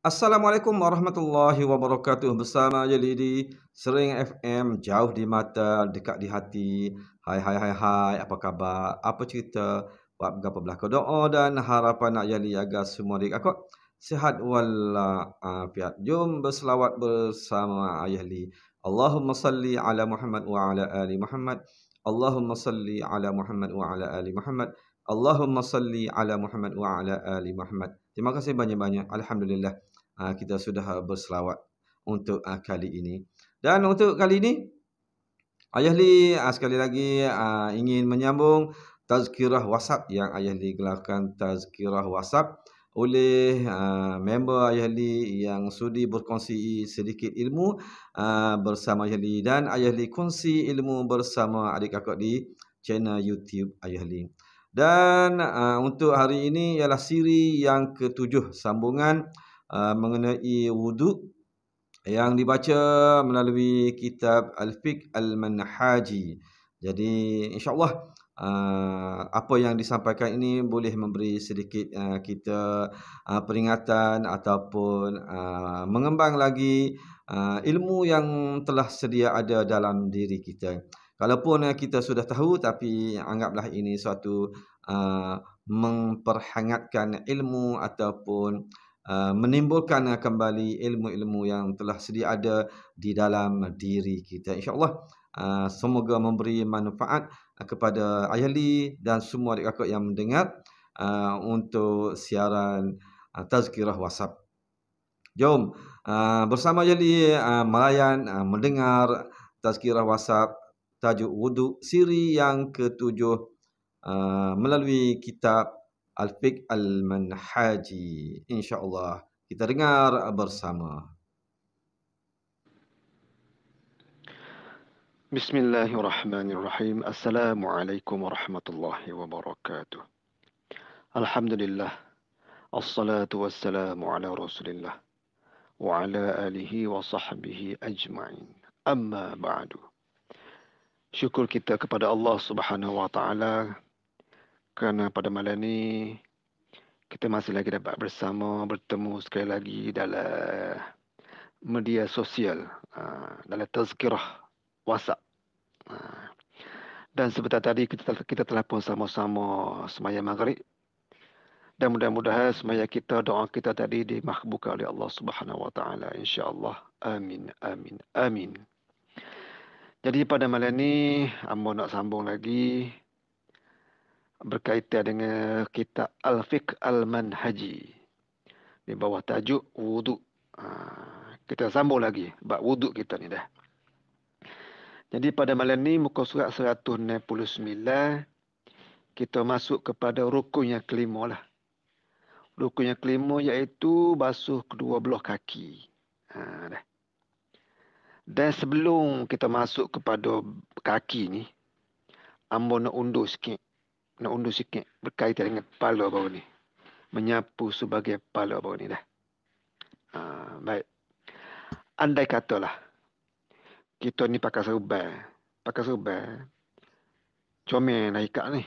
Assalamualaikum warahmatullahi wabarakatuh bersama Jelidi Sering FM jauh di mata dekat di hati. Hai hai hai hai apa khabar? Apa cerita? Buat berapa belah doa dan harapan nak jadi agar semua dik aku sehat wal afiat. Jom berselawat bersama Ayahli. Allahumma salli ala Muhammad wa ala ali Muhammad. Allahumma salli ala Muhammad wa ala ali Muhammad. Allahumma salli ala Muhammad wa ala ali Muhammad. Terima kasih banyak-banyak. Alhamdulillah. Ah, kita sudah berselawat untuk ah, kali ini. Dan untuk kali ini, Ayah Li ah, sekali lagi ingin menyambung tazkirah WhatsApp yang Ayah Li gelarkan tazkirah WhatsApp oleh member Ayah Li yang sudi berkongsi sedikit ilmu bersama Ayah Li dan Ayah Li kongsi ilmu bersama adik kakak di channel YouTube Ayah Li. Dan uh, untuk hari ini ialah siri yang ketujuh sambungan tazkirah Ah, mengenai wuduk yang dibaca melalui kitab Al-Fiqh Al-Manhaji. Jadi insyaAllah ah, apa yang disampaikan ini boleh memberi sedikit ah, kita peringatan ataupun mengembang lagi ilmu yang telah sedia ada dalam diri kita. Kalaupun kita sudah tahu tapi anggaplah ini suatu uh, memperhangatkan ilmu ataupun uh, Uh, menimbulkan uh, kembali ilmu-ilmu yang telah sedia ada di dalam diri kita insyaallah uh, semoga memberi manfaat kepada Ayali dan semua adik yang mendengar untuk siaran tazkirah WhatsApp jom bersama Ayali melayan mendengar tazkirah WhatsApp tajuk wuduk siri yang ketujuh melalui kitab Al-Fiq Al-Manhaji. InsyaAllah kita dengar bersama. Bismillahirrahmanirrahim. Assalamualaikum warahmatullahi wabarakatuh. Alhamdulillah. Assalatu wassalamu ala rasulillah. Wa ala alihi wa sahbihi ajma'in. Amma ba'du. Syukur kita kepada Allah subhanahu wa ta'ala kerana pada malam ini kita masih lagi dapat bersama bertemu sekali lagi dalam media sosial ah, dalam tazkirah WhatsApp. Ah, dan sebentar tadi kita telah kita telah pun sama-sama semaya maghrib. Dan mudah-mudahan semaya kita doa kita tadi dimakbulkan oleh Allah Subhanahu wa taala insya-Allah. Amin amin amin. Jadi pada malam ini Ambo nak sambung lagi berkaitan dengan kitab Al-Fiqh Al-Manhaji. Di bawah tajuk wuduk. Ha, kita sambung lagi bab Wudu kita ni dah. Jadi pada malam ni muka surat 169 kita masuk kepada rukun yang kelima lah. Rukun yang kelima iaitu basuh kedua belah kaki. Ha, dah. Dan sebelum kita masuk kepada kaki ni, ambo nak undur sikit nak undur sikit berkaitan dengan palu baru ni. Menyapu sebagai palu baru ni dah. Uh, baik. Andai katalah kita ni pakai serban. Pakai serban. Comel nak ikat ni.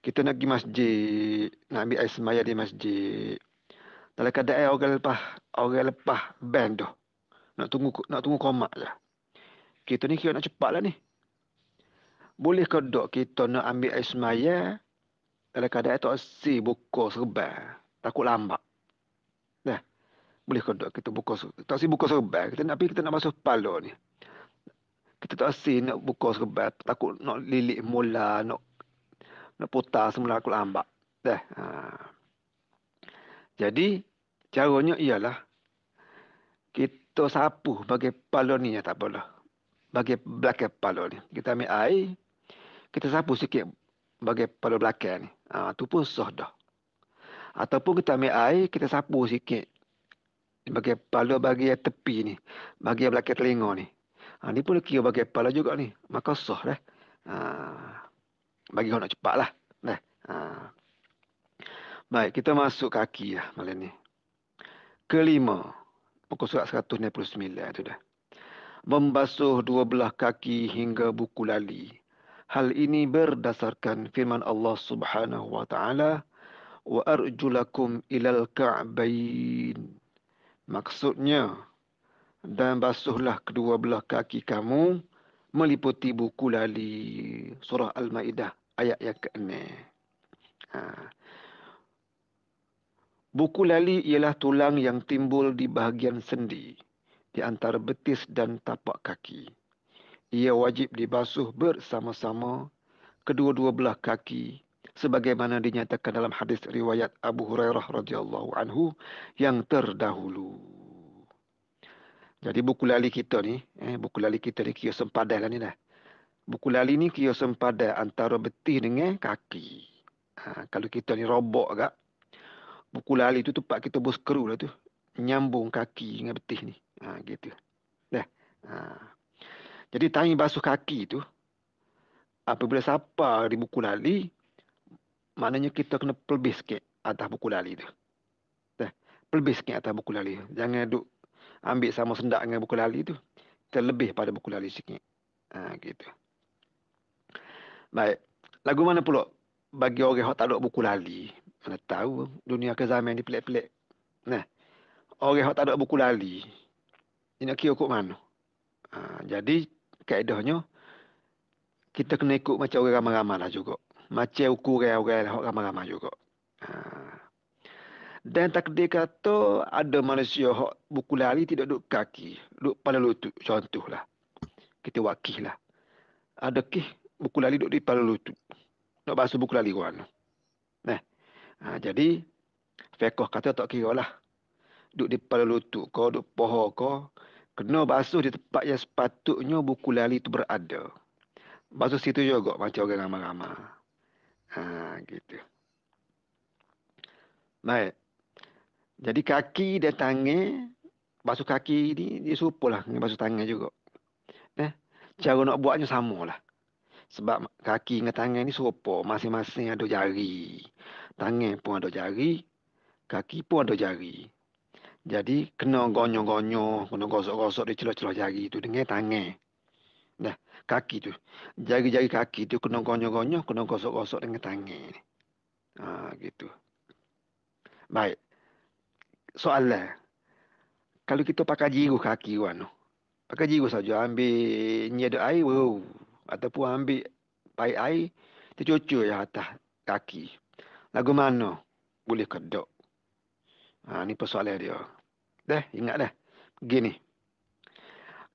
Kita nak pergi masjid. Nak ambil air semaya di masjid. Dalam keadaan orang lepas. Orang lepas band tu. Nak tunggu nak tunggu komat lah Kita ni kira nak cepat lah ni boleh ke dok kita nak ambil air semaya dalam keadaan tak si buka serban takut lambat nah boleh ke dok kita buka tak si buka serban kita nak pergi kita nak masuk palo ni kita tak si nak buka serban takut nak lilik mula nak nak putar semula takut lambat dah ha. jadi caranya ialah kita sapu bagi palo ni ya, tak boleh, bagi belakang palo ni. Kita ambil air, kita sapu sikit bagi pada belakang ni. Ha, tu pun sah dah. Ataupun kita ambil air, kita sapu sikit. Bagi pala bagi tepi ni. Bagi belakang telinga ni. Ha, ni pun kira bagi pala juga ni. Maka sah dah. Ha, bagi orang nak cepat lah. Ha. Baik, kita masuk kaki lah malam ni. Kelima. Pukul surat 199 tu dah. Membasuh dua belah kaki hingga buku lali. Hal ini berdasarkan firman Allah Subhanahu wa taala wa arjulakum ilal ka'bain. Maksudnya dan basuhlah kedua belah kaki kamu meliputi buku lali surah al-maidah ayat yang ke-6. Ha. Buku lali ialah tulang yang timbul di bahagian sendi di antara betis dan tapak kaki ia wajib dibasuh bersama-sama kedua-dua belah kaki sebagaimana dinyatakan dalam hadis riwayat Abu Hurairah radhiyallahu anhu yang terdahulu. Jadi buku lali kita ni, eh, buku lali kita ni kios sempadan lah ni dah. Buku lali ni kios sempadan antara betih dengan kaki. Ha, kalau kita ni robok agak, buku lali tu tempat kita berskru lah tu. Nyambung kaki dengan betih ni. Ha, gitu. Dah. Ha. Jadi tangan basuh kaki tu apabila sapa di buku lali maknanya kita kena pelbis sikit atas buku lali tu. Dah, pelbis sikit atas buku lali. Jangan duk ambil sama sendak dengan buku lali tu. Terlebih pada buku lali sikit. Ha, gitu. Baik. Lagu mana pula bagi orang yang tak ada buku lali? Mana tahu dunia ke zaman ni pelik-pelik. Nah. Orang yang tak ada buku lali. Ini nak kira kok mana? Ha, jadi kaedahnya kita kena ikut macam orang ramai-ramai lah juga. Macam ukuran orang lah ramai-ramai juga. Ha. Dan takdir kata ada manusia hok buku lari tidak duduk kaki. Duduk pada lutut. lah, Kita wakih lah. Ada kih buku lari duduk di pada lutut. Nak basuh buku lari orang. Nah. Ha, jadi, Fekoh kata tak kira lah. Duduk di pada lutut kau, duduk pohon kau kena basuh di tempat yang sepatutnya buku lali itu berada. Basuh situ juga macam orang ramai-ramai. Ha, gitu. Baik. Jadi kaki dan tangan, basuh kaki ini dia serupa lah basuh tangan juga. Eh? Cara nak buatnya sama lah. Sebab kaki dengan tangan ini serupa. Masing-masing ada jari. Tangan pun ada jari. Kaki pun ada jari. Jadi kena gonyo-gonyo, kena gosok-gosok di celah-celah jari tu dengan tangan. Dah, kaki tu. Jari-jari kaki tu kena gonyo-gonyo, kena gosok-gosok dengan tangan. Ha, gitu. Baik. Soalnya, Kalau kita pakai jiru kaki kan. Pakai jiru saja ambil nyedok air, wow. Ataupun ambil pai air, tercucur ya atas kaki. Lagu mana boleh kedok? Ha, ni persoalan dia dah. Ingat dah. Begini,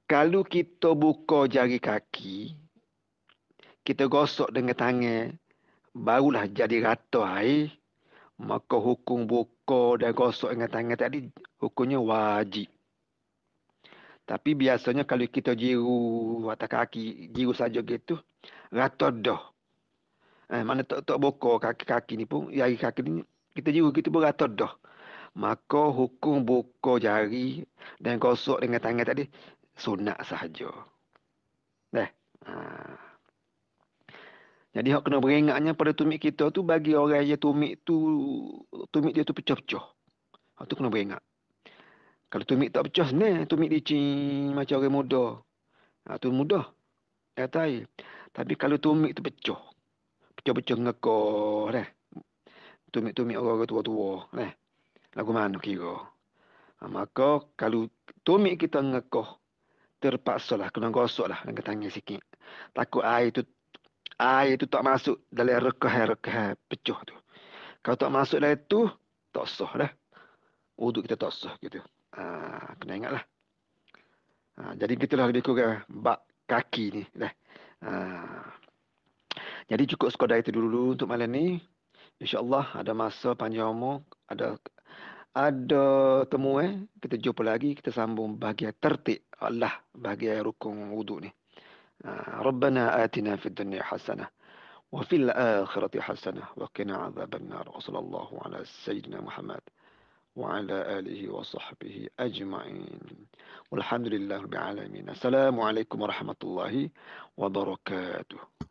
Kalau kita buka jari kaki, kita gosok dengan tangan, barulah jadi rata air. Maka hukum buka dan gosok dengan tangan tadi, hukumnya wajib. Tapi biasanya kalau kita jiru atas kaki, jiru saja gitu, rata dah. Eh, mana tak, tak buka kaki-kaki ni pun, jari kaki ni, kita jiru gitu pun rata dah maka hukum buka jari dan gosok dengan tangan tadi sunat sahaja. Dah. Ha. Jadi hak kena beringatnya pada tumit kita tu bagi orang yang tumit tu tumit dia tu pecah-pecah. Hak tu kena beringat. Kalau tumit tak pecah ni, tumit licin macam orang muda. Ha, tu mudah. Kata Tapi kalau tumit tu pecah. Pecah-pecah ngekor dah. Tumit-tumit orang-orang tua-tua dah lagu mana kira? Ah, maka kalau tumi kita ngekoh, terpaksa lah, kena gosok lah, kena tangan sikit. Takut air itu air itu tak masuk dalam rekah-rekah pecah tu. Kalau tak masuk dalam itu, tak sah dah. Uduk kita tak sah gitu. Ha, kena ingat lah. Ha, ah, jadi gitulah lebih kurang bak kaki ni. Dah. Ha. Jadi cukup sekadar itu dulu untuk malam ni. InsyaAllah ada masa panjang umur. Ada ada temu eh kita jumpa lagi kita sambung bahagian tertik Allah bahagian rukun wuduk ni ah, Rabbana atina fid dunya hasanah wa fil akhirati hasanah wa qina adzaban nar wa sallallahu ala sayyidina Muhammad wa ala alihi wa sahbihi ajma'in walhamdulillahi alamin assalamu alaikum warahmatullahi wabarakatuh